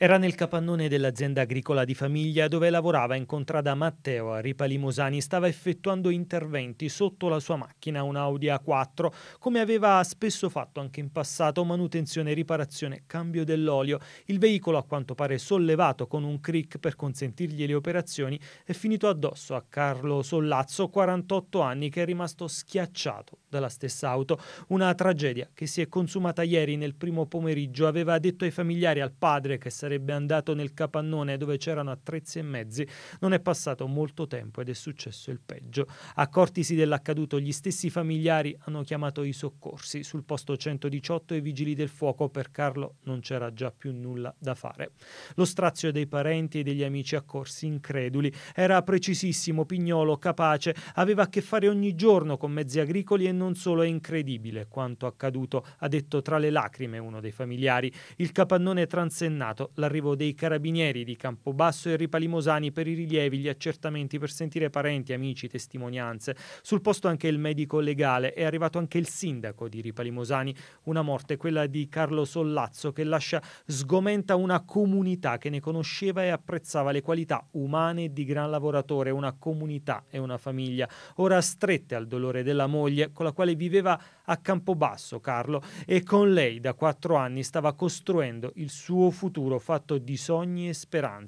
Era nel capannone dell'azienda agricola di famiglia dove lavorava in contrada Matteo a Ripa Limosani. Stava effettuando interventi sotto la sua macchina, un Audi A4, come aveva spesso fatto anche in passato, manutenzione, riparazione, cambio dell'olio. Il veicolo, a quanto pare sollevato con un crick per consentirgli le operazioni, è finito addosso a Carlo Sollazzo, 48 anni, che è rimasto schiacciato dalla stessa auto. Una tragedia che si è consumata ieri nel primo pomeriggio. Aveva detto ai familiari, al padre che sarebbe sarebbe andato nel capannone dove c'erano attrezzi e mezzi, non è passato molto tempo ed è successo il peggio. Accortisi dell'accaduto, gli stessi familiari hanno chiamato i soccorsi, sul posto 118 i vigili del fuoco, per Carlo non c'era già più nulla da fare. Lo strazio dei parenti e degli amici accorsi increduli era precisissimo, pignolo, capace, aveva a che fare ogni giorno con mezzi agricoli e non solo è incredibile quanto accaduto, ha detto tra le lacrime uno dei familiari. Il capannone transennato, l'arrivo dei carabinieri di Campobasso e Ripalimosani per i rilievi, gli accertamenti per sentire parenti, amici, testimonianze. Sul posto anche il medico legale, è arrivato anche il sindaco di Ripalimosani, una morte, quella di Carlo Sollazzo, che lascia sgomenta una comunità che ne conosceva e apprezzava le qualità umane di gran lavoratore, una comunità e una famiglia, ora strette al dolore della moglie con la quale viveva a Campobasso Carlo e con lei da quattro anni stava costruendo il suo futuro fatto di sogni e speranze.